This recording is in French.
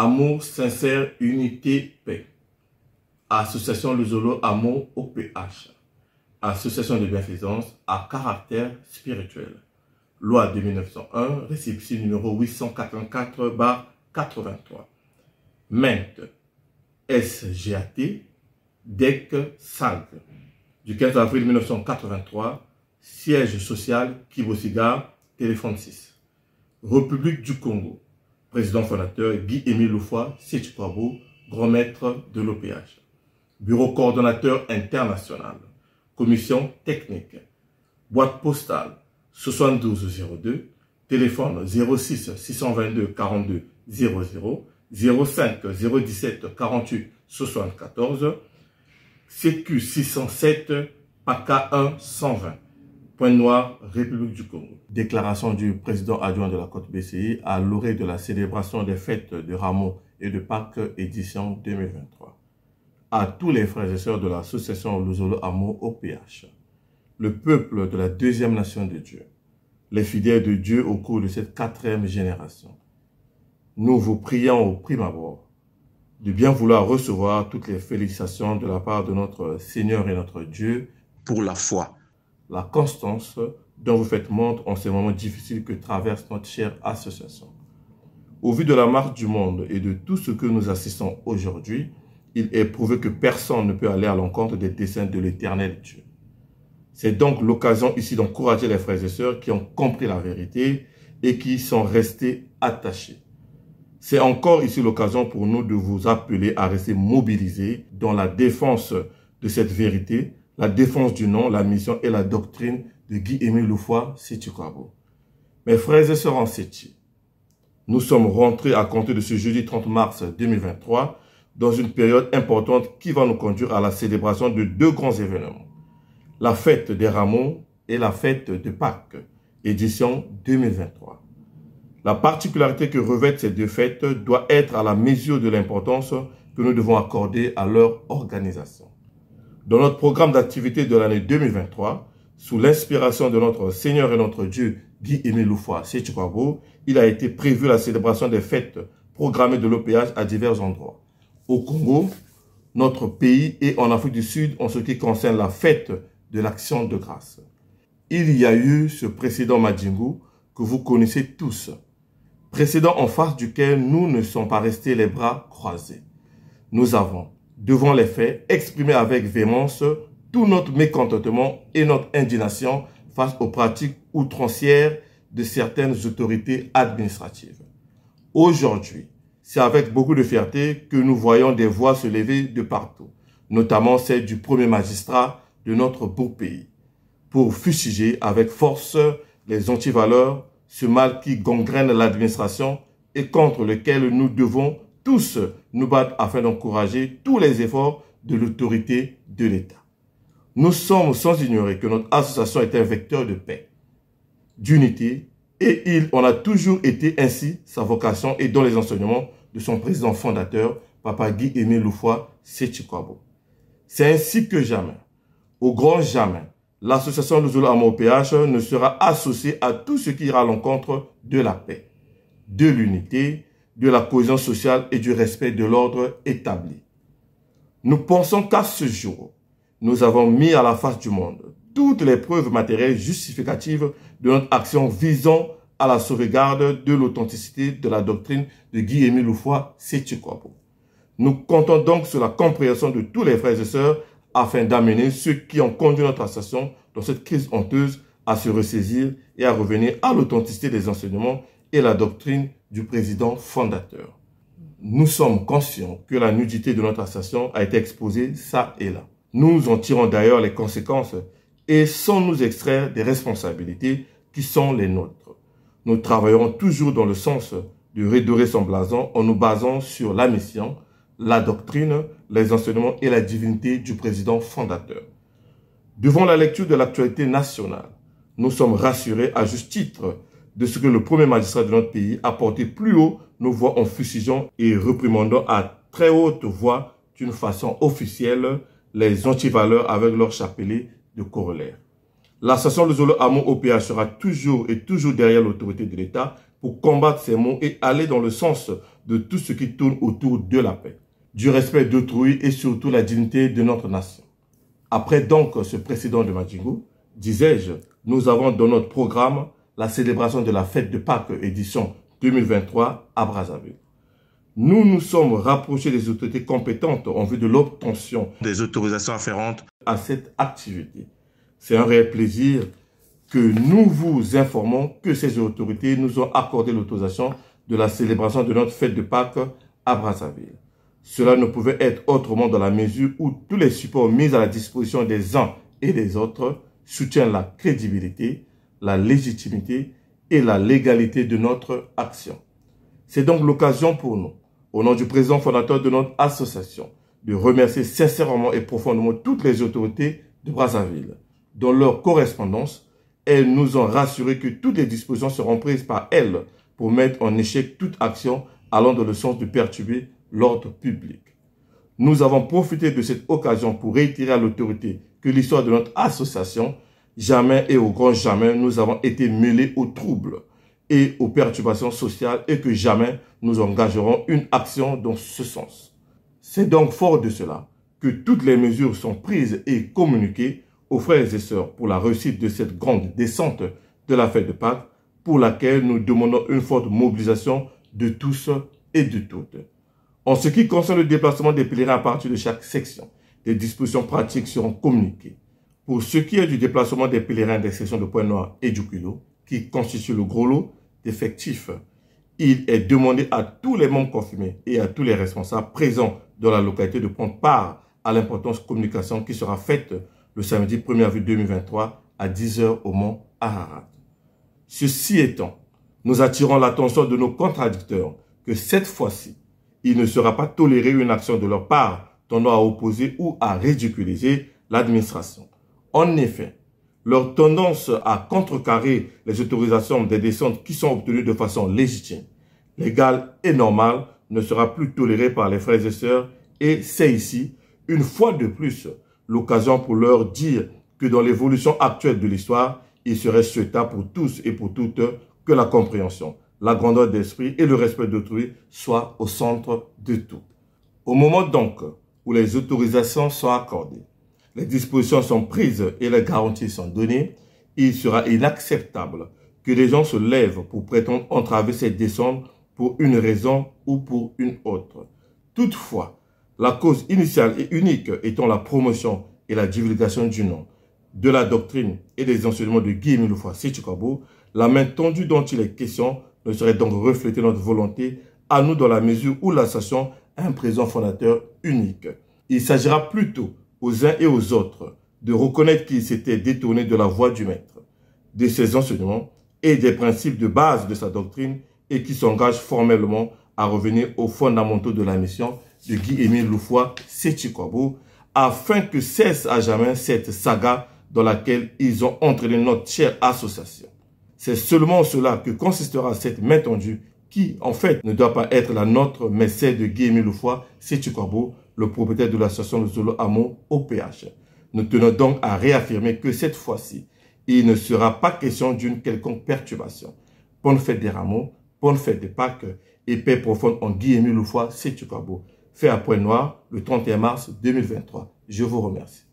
Amour sincère, unité, paix. Association Luzolo Amour OPH. Association de bienfaisance à caractère spirituel. Loi de 1901, réception numéro 884 83. Mente, SGAT, DEC 5. Du 15 avril 1983, siège social Kibosiga, téléphone 6. République du Congo président fondateur, Guy-Émile Loufoy, Sitch Bravo, grand maître de l'OPH. Bureau coordonnateur international, commission technique, boîte postale 7202, téléphone 06 622 42 00, 05 017 48 74, CQ 607, PACA 1 120. Point noir, République du Congo. Déclaration du président adjoint de la Côte BCI à l'orée de la célébration des fêtes de Rameau et de Pâques édition 2023. À tous les frères et sœurs de l'association Luzolo Amo OPH, le peuple de la deuxième nation de Dieu, les fidèles de Dieu au cours de cette quatrième génération, nous vous prions au prime abord de bien vouloir recevoir toutes les félicitations de la part de notre Seigneur et notre Dieu pour la foi la constance dont vous faites montre en ces moments difficiles que traverse notre chère association. Au vu de la marche du monde et de tout ce que nous assistons aujourd'hui, il est prouvé que personne ne peut aller à l'encontre des desseins de l'éternel Dieu. C'est donc l'occasion ici d'encourager les frères et sœurs qui ont compris la vérité et qui sont restés attachés. C'est encore ici l'occasion pour nous de vous appeler à rester mobilisés dans la défense de cette vérité la défense du nom, la mission et la doctrine de Guy-Émile Loufoy, Situcabo. Mes frères et sœurs en Séti, nous sommes rentrés à compter de ce jeudi 30 mars 2023 dans une période importante qui va nous conduire à la célébration de deux grands événements. La fête des rameaux et la fête de Pâques, édition 2023. La particularité que revêtent ces deux fêtes doit être à la mesure de l'importance que nous devons accorder à leur organisation. Dans notre programme d'activité de l'année 2023, sous l'inspiration de notre Seigneur et notre Dieu, Guy Emile Loufoua il a été prévu la célébration des fêtes programmées de l'OPH à divers endroits. Au Congo, notre pays et en Afrique du Sud en ce qui concerne la fête de l'action de grâce. Il y a eu ce précédent Majingu que vous connaissez tous, précédent en face duquel nous ne sommes pas restés les bras croisés. Nous avons devant les faits, exprimer avec véhémence tout notre mécontentement et notre indignation face aux pratiques outrancières de certaines autorités administratives. Aujourd'hui, c'est avec beaucoup de fierté que nous voyons des voix se lever de partout, notamment celle du premier magistrat de notre beau pays, pour fustiger avec force les antivaleurs, ce mal qui gangrène l'administration et contre lequel nous devons tous nous battent afin d'encourager tous les efforts de l'autorité de l'État. Nous sommes sans ignorer que notre association est un vecteur de paix, d'unité, et il en a toujours été ainsi sa vocation et dans les enseignements de son président fondateur, Papa Guy Aimé Loufoy Sechikwabo. C'est ainsi que jamais, au grand jamais, l'association de Amo PH ne sera associée à tout ce qui ira à l'encontre de la paix, de l'unité, de la cohésion sociale et du respect de l'ordre établi. Nous pensons qu'à ce jour, nous avons mis à la face du monde toutes les preuves matérielles justificatives de notre action visant à la sauvegarde de l'authenticité de la doctrine de Guy-Émile Loufoy, pour Nous comptons donc sur la compréhension de tous les frères et sœurs afin d'amener ceux qui ont conduit notre association dans cette crise honteuse à se ressaisir et à revenir à l'authenticité des enseignements et la doctrine du président fondateur. Nous sommes conscients que la nudité de notre association a été exposée ça et là. Nous en tirons d'ailleurs les conséquences et sans nous extraire des responsabilités qui sont les nôtres. Nous travaillerons toujours dans le sens de redorer son blason en nous basant sur la mission, la doctrine, les enseignements et la divinité du président fondateur. Devant la lecture de l'actualité nationale, nous sommes rassurés à juste titre de ce que le premier magistrat de notre pays a porté plus haut nos voix en fusillant et reprimandant à très haute voix d'une façon officielle les antivaleurs avec leur chapelet de corollaire. L'assassin de Zolo Amon OPA sera toujours et toujours derrière l'autorité de l'État pour combattre ces mots et aller dans le sens de tout ce qui tourne autour de la paix, du respect d'autrui et surtout la dignité de notre nation. Après donc ce précédent de Majingo, disais-je, nous avons dans notre programme la célébration de la fête de Pâques édition 2023 à Brazzaville. Nous nous sommes rapprochés des autorités compétentes en vue de l'obtention des autorisations afférentes à cette activité. C'est un réel plaisir que nous vous informons que ces autorités nous ont accordé l'autorisation de la célébration de notre fête de Pâques à Brazzaville. Cela ne pouvait être autrement dans la mesure où tous les supports mis à la disposition des uns et des autres soutiennent la crédibilité, la légitimité et la légalité de notre action. C'est donc l'occasion pour nous, au nom du président fondateur de notre association, de remercier sincèrement et profondément toutes les autorités de Brazzaville. Dans leur correspondance, elles nous ont rassuré que toutes les dispositions seront prises par elles pour mettre en échec toute action allant dans le sens de perturber l'ordre public. Nous avons profité de cette occasion pour réitérer à l'autorité que l'histoire de notre association Jamais et au grand jamais, nous avons été mêlés aux troubles et aux perturbations sociales et que jamais nous engagerons une action dans ce sens. C'est donc fort de cela que toutes les mesures sont prises et communiquées aux frères et sœurs pour la réussite de cette grande descente de la fête de Pâques pour laquelle nous demandons une forte mobilisation de tous et de toutes. En ce qui concerne le déplacement des pèlerins à partir de chaque section, des dispositions pratiques seront communiquées. Pour ce qui est du déplacement des pèlerins d'exception de pointe noir et du Culot, qui constitue le gros lot d'effectifs, il est demandé à tous les membres confirmés et à tous les responsables présents dans la localité de prendre part à l'importance communication qui sera faite le samedi 1er avril 2023 à 10h au Mont Ararat. Ceci étant, nous attirons l'attention de nos contradicteurs que cette fois-ci, il ne sera pas toléré une action de leur part tendant à opposer ou à ridiculiser l'administration. En effet, leur tendance à contrecarrer les autorisations des descentes qui sont obtenues de façon légitime, légale et normale ne sera plus tolérée par les frères et sœurs et c'est ici, une fois de plus, l'occasion pour leur dire que dans l'évolution actuelle de l'histoire, il serait souhaitable pour tous et pour toutes que la compréhension, la grandeur d'esprit et le respect d'autrui soient au centre de tout. Au moment donc où les autorisations sont accordées, les dispositions sont prises et les garanties sont données. Il sera inacceptable que les gens se lèvent pour prétendre entraver cette descente pour une raison ou pour une autre. Toutefois, la cause initiale et unique étant la promotion et la divulgation du nom, de la doctrine et des enseignements de Guy Miloufa Sitchikabo, la main tendue dont il est question ne serait donc refléter notre volonté à nous dans la mesure où la un présent fondateur unique. Il s'agira plutôt aux uns et aux autres de reconnaître qu'ils s'étaient détournés de la voie du Maître, de ses enseignements et des principes de base de sa doctrine et qui s'engagent formellement à revenir aux fondamentaux de la mission de Guy-Émile Loufoy Sechikwabo afin que cesse à jamais cette saga dans laquelle ils ont entraîné notre chère association. C'est seulement cela que consistera cette main tendue qui en fait ne doit pas être la nôtre, mais celle de Guillaume Lefoy, Situkorbo, le propriétaire de l'association de Zolo au OPH. Nous tenons donc à réaffirmer que cette fois-ci, il ne sera pas question d'une quelconque perturbation. Bonne fête des rameaux, bonne fête des Pâques et paix profonde en Guillaume Lefoy, Situkorbo. Fait à point noir le 31 mars 2023. Je vous remercie.